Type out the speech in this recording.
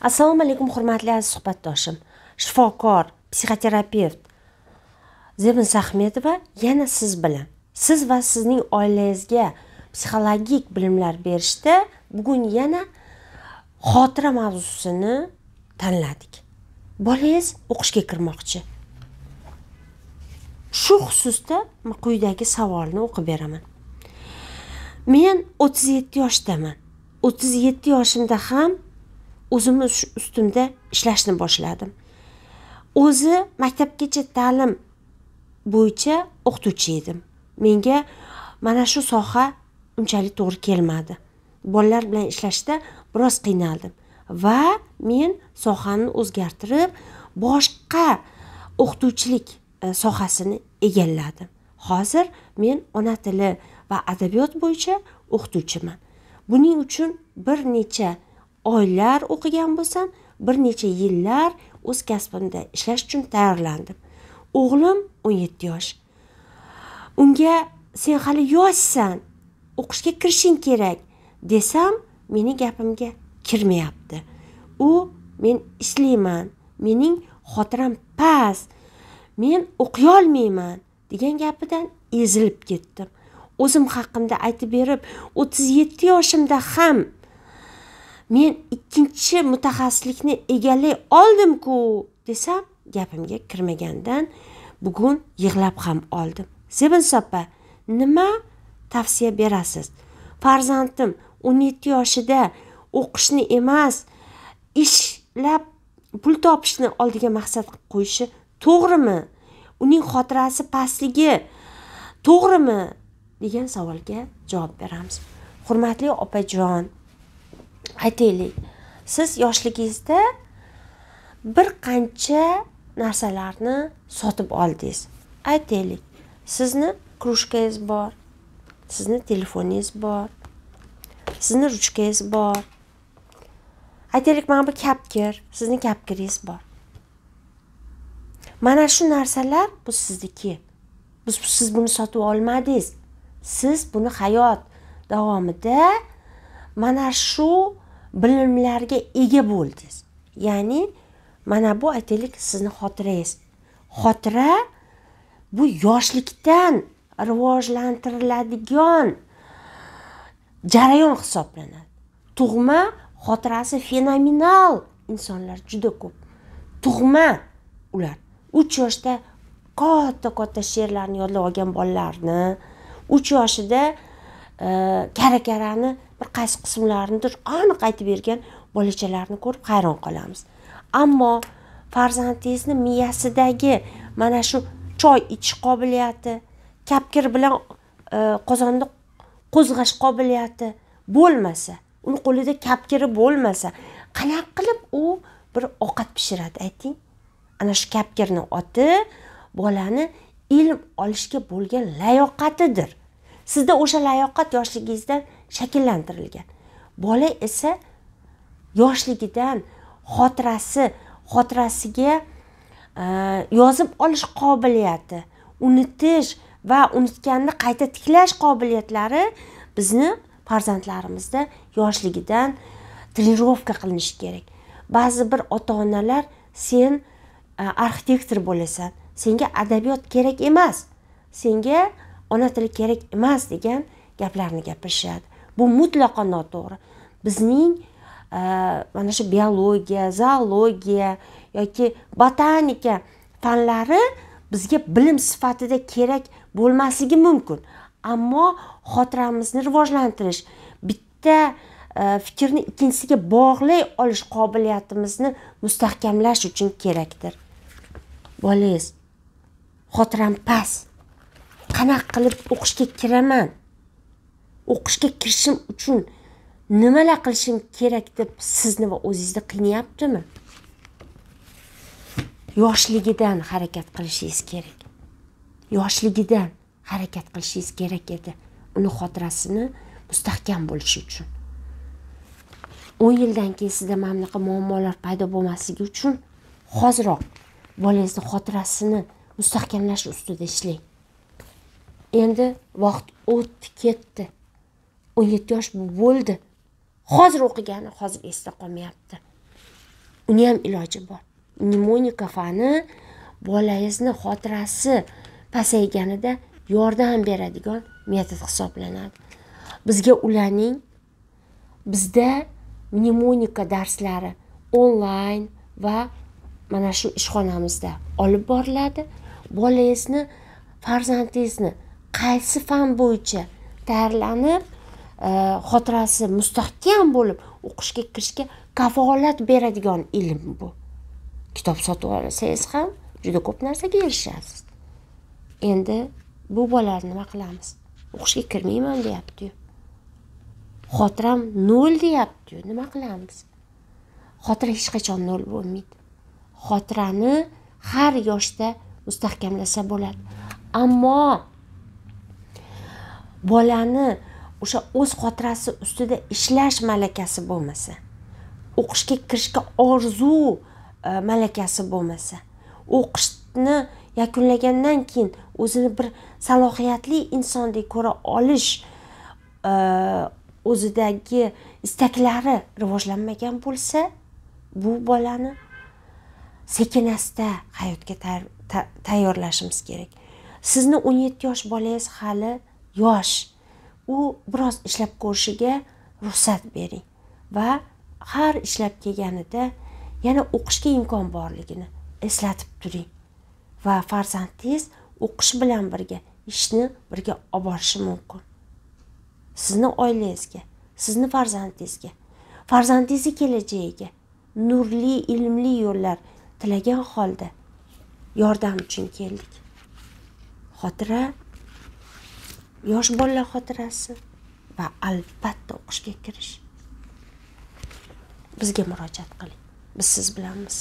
assalomu alaykum hurmatli aziz suhbatdoshim shifokor psixoterapevt zebin ahmedova yana siz bilan siz va sizning oilangizga psixologik bilimlar berishda bugun yana xotira mavzusini tanladik bolangiz o'qishga kirmoqchi shu xususda quyidagi savolni o'qib beraman men o'ttiz yetti yoshdaman o'ttiz yetti yoshimda ham o'zimni ustimda ishlashni boshladim o'zi maktabgacha ta'lim bo'yicha o'qituvchi edim menga mana shu soha unchalik to'g'ri kelmadi bolalar bilan ishlashda biroz qiynaldim va men sohani o'zgartirib boshqa o'qituvchilik e, sohasini egalladim hozir men ona tili va adabiyot bo'yicha o'qituvchiman buning uchun bir necha oylar o'qigan bo'lsam bir necha yillar o'z kasbimda ishlash uchun tayyorlandim o'g'lim o'n yetti yosh unga sen hali yoshsan o'qishga kirishing kerak desam meni gapimga kirmayapti u men ishlayman mening xotiram past men o'qiyolmayman degan gapidan ezilib ketdim o'zim haqimda aytib berib o'ttiz yetti yoshimda ham men ikkinchi mutaxassislikni egallay oldimku desam gapimga kirmagandan bugun yig'lab ham oldim zebinsop opa nima tavsiya berasiz farzandim o'n yetti yoshida o'qishni emas ishlab pul topishni oldiga maqsad qilib qo'yishi to'g'rimi uning xotirasi pastligi to'g'rimi degan savolga javob beramiz hurmatli opajon aytaylik siz yoshligingizda bir qancha narsalarni sotib oldingiz aytaylik sizni krujkangiz bor sizni telefoningiz bor sizni ruchkangiz bor aytaylik mana bu kapkir sizni kapkiringiz bor mana shu narsalar bu sizniki biz siz buni sotib olmadingiz siz buni hayot davomida mana shu bilimlarga ega bo'ldingiz ya'ni mana bu aytaylik sizni xotirangiz xotira bu yoshlikdan rivojlantiriladigan jarayon hisoblanadi tug'ma xotirasi fenomenal insonlar juda ko'p tug'ma ular uch yoshda katta katta she'rlarni yodlab olgan bolalarni uch yoshida e, kara karani bir qaysi qismlarinidir aniq aytib bergan bolachalarni ko'rib hayron qolamiz ammo farzandingizni miyasidagi mana shu choy ichish qobiliyati kapkir bilan e, qozonni qo'zg'ash qobiliyati bo'lmasa uni qo'lida kapkiri bo'lmasa qanaqa qilib u bir ovqat pishiradi ayting ana shu kapkirni oti bolani ilm olishga bo'lgan layoqatidir sizda o'sha layoqat yoshligingizdan shakllantirilgan bola esa yoshligidan xotirasi xotirasiga e, yozib olish qobiliyati unutish va unutganni qayta tiklash qobiliyatlari bizni farzandlarimizda yoshligidan trenirovka qilinishi kerak ba'zi bir ota onalar sen e, arxitektor bo'lasan senga adabiyot kerak emas senga ona tili kerak emas degan gaplarni gapirishadi bu mutlaqo noto'g'ri bizning e, mana shu biologiya zoologiya yoki botanika fanlari bizga bilim sifatida kerak bo'lmasligi mumkin ammo xotiramizni rivojlantirish bitta e, fikrni ikkinchisiga bog'lay olish qobiliyatimizni mustahkamlash uchun kerakdir bolangiz xotiram past qanaqa qilib o'qishga kiraman o'qishga kirishim uchun nimalar qilishim kerak deb sizni va o'zingizni qiynayaptimi yoshligidan harakat qilishingiz kerak yoshligidan harakat qilishingiz kerak edi uni xotirasini mustahkam bo'lishi uchun o'n yildan keyin sizda mana bunaqa muammolar paydo bo'lmasligi uchun hoziroq bolangizni xotirasini mustahkamlash ustida ishlang endi vaqt o'tdi ketdi o'n yetti yosh bo'ldi hozir o'qigani hozir esda qolmayapti uni ham iloji bor mnemonika fani bolangizni xotirasi pasayganida yordam beradigan metod hisoblanadi bizga ularning bizda mnemonika darslari onlayn va mana shu ishxonamizda olib boriladi bolangizni farzandingizni qaysi fan bo'yicha tayyorlanib Э, xotirasi mustahkam bo'lib o'qishga kirishga kafolat beradigan ilm bu kitob sotib olsangiz ham juda ko'p narsaga erishasiz endi bu bolani nima qilamiz o'qishga kirmayman deyaptiyu xotiram nol deyaptiyu nima qilamiz xotira hech qachon nol bo'lmaydi xotirani har yoshda mustahkamlasa bo'ladi ammo bolani o'sha o'z xotirasi ustida ishlash malakasi bo'lmasa o'qishga kirishga orzu e, malakasi bo'lmasa o'qishni yakunlagandan keyin o'zini bir salohiyatli insondek ko'ra olish e, o'zidagi istaklari rivojlanmagan bo'lsa bu bolani sekin asta hayotga tayyorlashimiz kerak sizni o'n yetti yosh bolangiz hali yosh u biroz ishlab ko'rishiga ruxsat bering va har ishlab kelganida yana o'qishga imkon borligini eslatib turing va farzandingiz o'qish bilan birga ishni birga olib borishi mumkin sizni oilangizga sizni farzandingizga farzandingizni kelajagiga nurli ilmli yo'llar tilagan holda yordam uchun keldik xotira yosh bolalar xotirasi va albatta o'qishga kirish bizga murojaat qiling biz siz bilanmiz